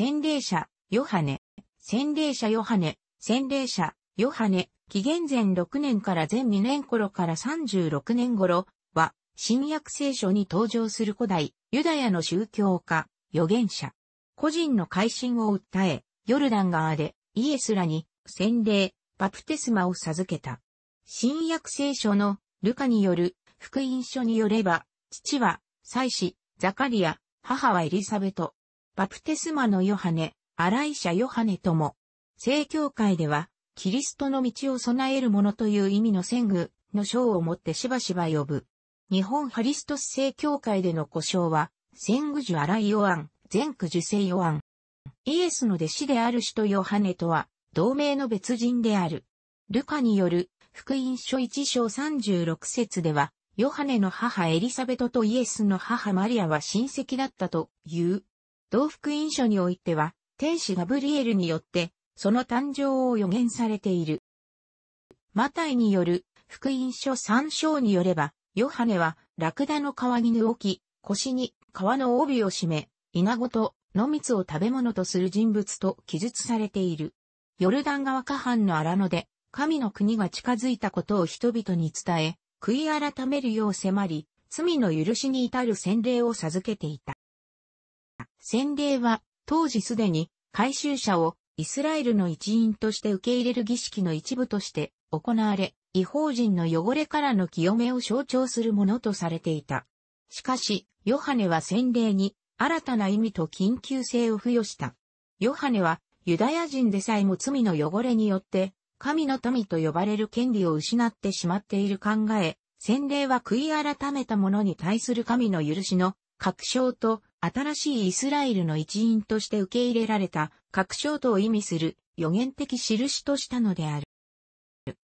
洗礼者、ヨハネ、洗礼者ヨハネ、洗礼者、ヨハネ、紀元前6年から前2年頃から36年頃は、新約聖書に登場する古代、ユダヤの宗教家、預言者。個人の改心を訴え、ヨルダン側でイエスらに洗礼、バプテスマを授けた。新約聖書のルカによる福音書によれば、父は祭司、ザカリア、母はエリザベト、バプテスマのヨハネ、アライシャヨハネとも、正教会では、キリストの道を備える者という意味の戦具の章をもってしばしば呼ぶ。日本ハリストス正教会での故障は、戦具樹アライヨアン、全句樹聖ヨアン。イエスの弟子である使徒ヨハネとは、同盟の別人である。ルカによる、福音書一章36節では、ヨハネの母エリサベトとイエスの母マリアは親戚だったという同福音書においては、天使ガブリエルによって、その誕生を予言されている。マタイによる福音書三章によれば、ヨハネはラクダの皮にをき、腰に皮の帯を締め、稲ごと野蜜を食べ物とする人物と記述されている。ヨルダン川下半の荒野で、神の国が近づいたことを人々に伝え、悔い改めるよう迫り、罪の許しに至る洗礼を授けていた。洗礼は、当時すでに、回収者をイスラエルの一員として受け入れる儀式の一部として行われ、違法人の汚れからの清めを象徴するものとされていた。しかし、ヨハネは洗礼に新たな意味と緊急性を付与した。ヨハネはユダヤ人でさえも罪の汚れによって神の民と呼ばれる権利を失ってしまっている考え、洗礼は悔い改めた者に対する神の許しの確証と新しいイスラエルの一員として受け入れられた、確証とを意味する、予言的印としたのである。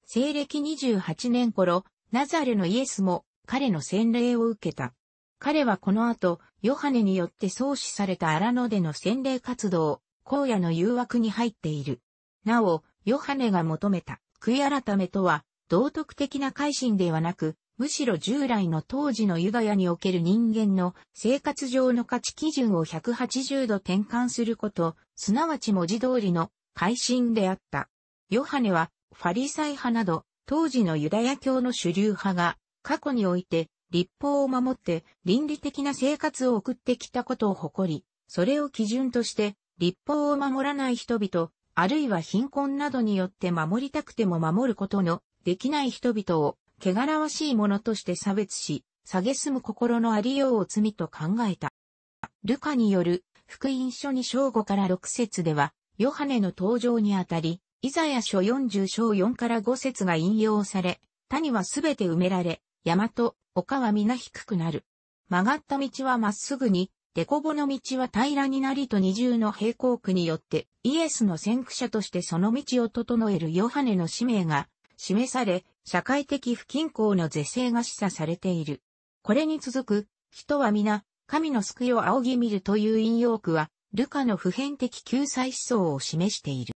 西暦28年頃、ナザレのイエスも彼の洗礼を受けた。彼はこの後、ヨハネによって創始された荒野での洗礼活動、荒野の誘惑に入っている。なお、ヨハネが求めた、悔い改めとは、道徳的な改心ではなく、むしろ従来の当時のユダヤにおける人間の生活上の価値基準を180度転換すること、すなわち文字通りの改新であった。ヨハネはファリサイ派など当時のユダヤ教の主流派が過去において立法を守って倫理的な生活を送ってきたことを誇り、それを基準として立法を守らない人々、あるいは貧困などによって守りたくても守ることのできない人々を汚らわしいものとして差別し、蔑む心のありようを罪と考えた。ルカによる福音書に章5から6節では、ヨハネの登場にあたり、イザヤ書40章4から5節が引用され、谷はすべて埋められ、山と丘は皆低くなる。曲がった道はまっすぐに、デコボの道は平らになりと二重の平行区によってイエスの先駆者としてその道を整えるヨハネの使命が示され、社会的不均衡の是正が示唆されている。これに続く、人は皆、神の救いを仰ぎ見るという引用句は、ルカの普遍的救済思想を示している。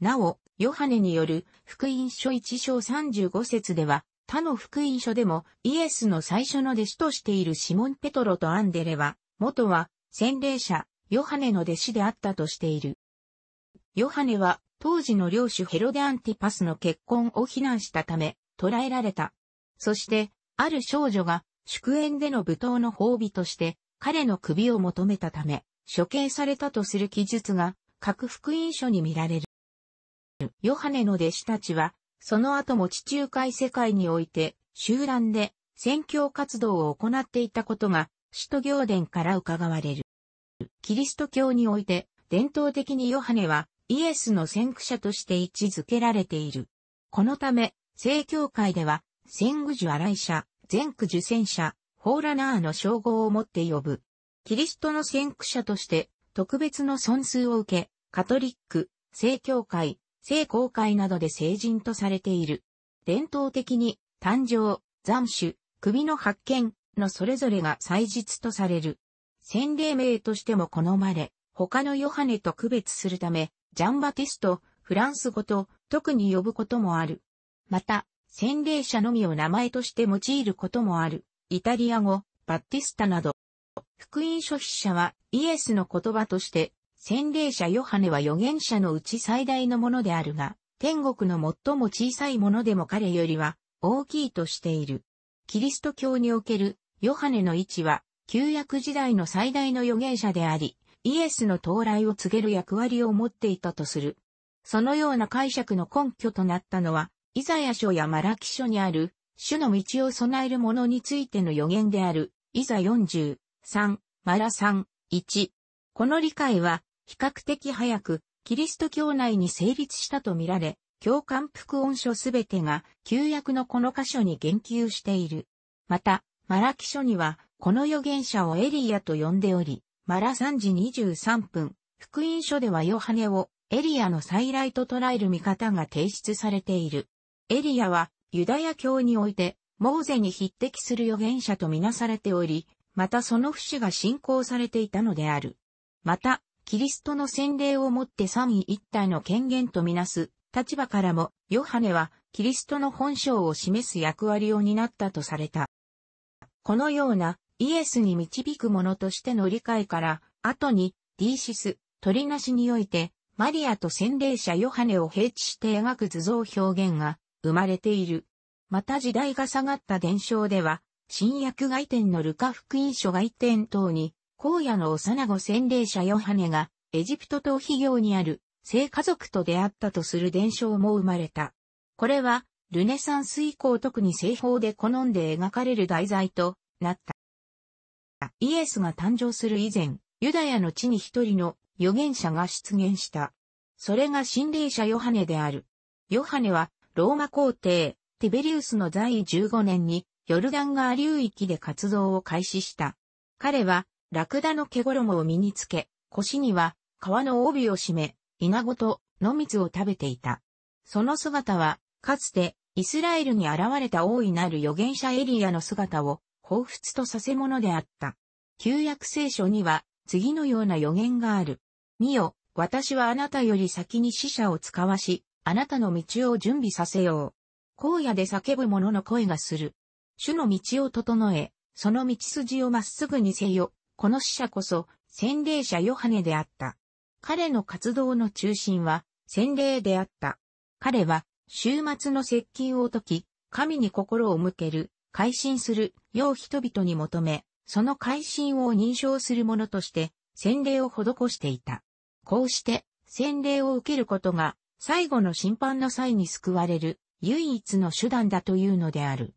なお、ヨハネによる福音書1章35節では、他の福音書でもイエスの最初の弟子としているシモン・ペトロとアンデレは、元は洗礼者、ヨハネの弟子であったとしている。ヨハネは当時の領主ヘロデ・アンティパスの結婚を非難したため、捕らえられた。そして、ある少女が祝宴での舞踏の褒美として彼の首を求めたため、処刑されたとする記述が各福音書に見られる。ヨハネの弟子たちは、その後も地中海世界において集団で宣教活動を行っていたことが、使徒行伝から伺われる。キリスト教において、伝統的にヨハネはイエスの先駆者として位置づけられている。このため、正教会では、先駆樹洗者、前駆受戦者、ホーラナーの称号を持って呼ぶ。キリストの先駆者として、特別の損数を受け、カトリック、正教会、聖公会などで成人とされている。伝統的に、誕生、斬首、首の発見のそれぞれが祭日とされる。洗礼名としても好まれ、他のヨハネと区別するため、ジャンバティスト、フランス語と特に呼ぶこともある。また、洗礼者のみを名前として用いることもある。イタリア語、バッティスタなど。福音書筆者はイエスの言葉として、洗礼者ヨハネは預言者のうち最大のものであるが、天国の最も小さいものでも彼よりは大きいとしている。キリスト教におけるヨハネの位置は、旧約時代の最大の預言者であり、イエスの到来を告げる役割を持っていたとする。そのような解釈の根拠となったのは、イザヤ書やマラキ書にある、主の道を備える者についての予言である、イザ43、マラ3、1。この理解は、比較的早く、キリスト教内に成立したとみられ、教官副音書すべてが、旧約のこの箇所に言及している。また、マラキ書には、この預言者をエリアと呼んでおり、マラ3時23分、福音書ではヨハネをエリアの再来と捉える見方が提出されている。エリアはユダヤ教において、モーゼに匹敵する預言者とみなされており、またその不死が信仰されていたのである。また、キリストの洗礼をもって三位一体の権限とみなす立場からも、ヨハネはキリストの本性を示す役割を担ったとされた。このようなイエスに導く者としての理解から、後に、ディーシス、取りなしにおいて、マリアと洗礼者ヨハネを平地して描く図像表現が生まれている。また時代が下がった伝承では、新約外典のルカ福音書外典等に、荒野の幼子洗礼者ヨハネが、エジプト逃避業にある、聖家族と出会ったとする伝承も生まれた。これは、ルネサンス以降特に西方で好んで描かれる題材となった。イエスが誕生する以前、ユダヤの地に一人の預言者が出現した。それが心霊者ヨハネである。ヨハネは、ローマ皇帝、ティベリウスの在位15年に、ヨルダン川流域で活動を開始した。彼は、ラクダの毛衣を身につけ、腰には、皮の帯を締め、稲ごと、野蜜を食べていた。その姿は、かつて、イスラエルに現れた大いなる預言者エリアの姿を、彷彿とさせものであった。旧約聖書には次のような予言がある。見よ、私はあなたより先に死者を使わし、あなたの道を準備させよう。荒野で叫ぶ者の声がする。主の道を整え、その道筋をまっすぐにせよ。この死者こそ、洗礼者ヨハネであった。彼の活動の中心は、洗礼であった。彼は、週末の接近を解き、神に心を向ける、改心する、よう人々に求め、その改心を認証するものとして、洗礼を施していた。こうして、洗礼を受けることが、最後の審判の際に救われる、唯一の手段だというのである。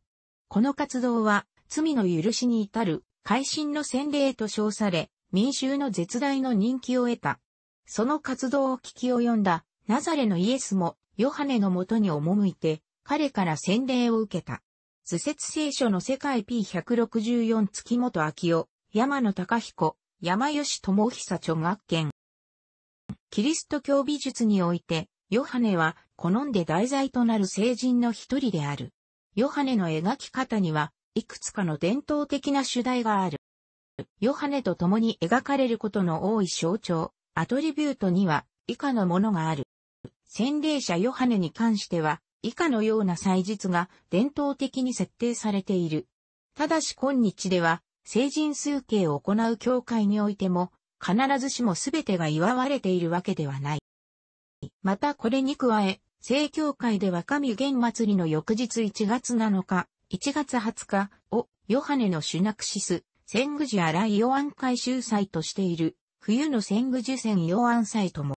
この活動は、罪の許しに至る、改心の洗礼と称され、民衆の絶大の人気を得た。その活動を聞き及んだ、ナザレのイエスも、ヨハネのもとに赴いて、彼から洗礼を受けた。図説聖書の世界 P164 月本明夫、山野隆彦、山吉智久著学研。キリスト教美術において、ヨハネは好んで題材となる聖人の一人である。ヨハネの描き方には、いくつかの伝統的な主題がある。ヨハネと共に描かれることの多い象徴、アトリビュートには以下のものがある。洗礼者ヨハネに関しては、以下のような祭日が伝統的に設定されている。ただし今日では、成人数形を行う教会においても、必ずしも全てが祝われているわけではない。またこれに加え、聖教会では神玄祭りの翌日1月7日、1月20日をヨハネのシュナクシス、戦具寺荒井ヨアン回収祭としている、冬の戦具寺戦ヨアン祭とも。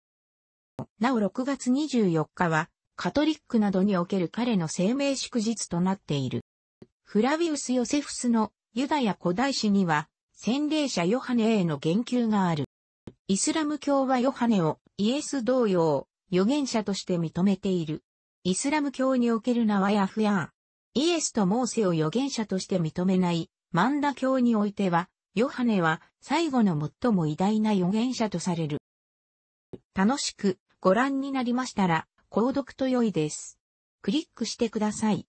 なお6月24日は、カトリックなどにおける彼の生命祝日となっている。フラビウス・ヨセフスのユダヤ古代史には、洗礼者ヨハネへの言及がある。イスラム教はヨハネをイエス同様、預言者として認めている。イスラム教における名はヤフヤー。イエスとモーセを預言者として認めない、マンダ教においては、ヨハネは最後の最も偉大な預言者とされる。楽しくご覧になりましたら、購読と良いです。クリックしてください。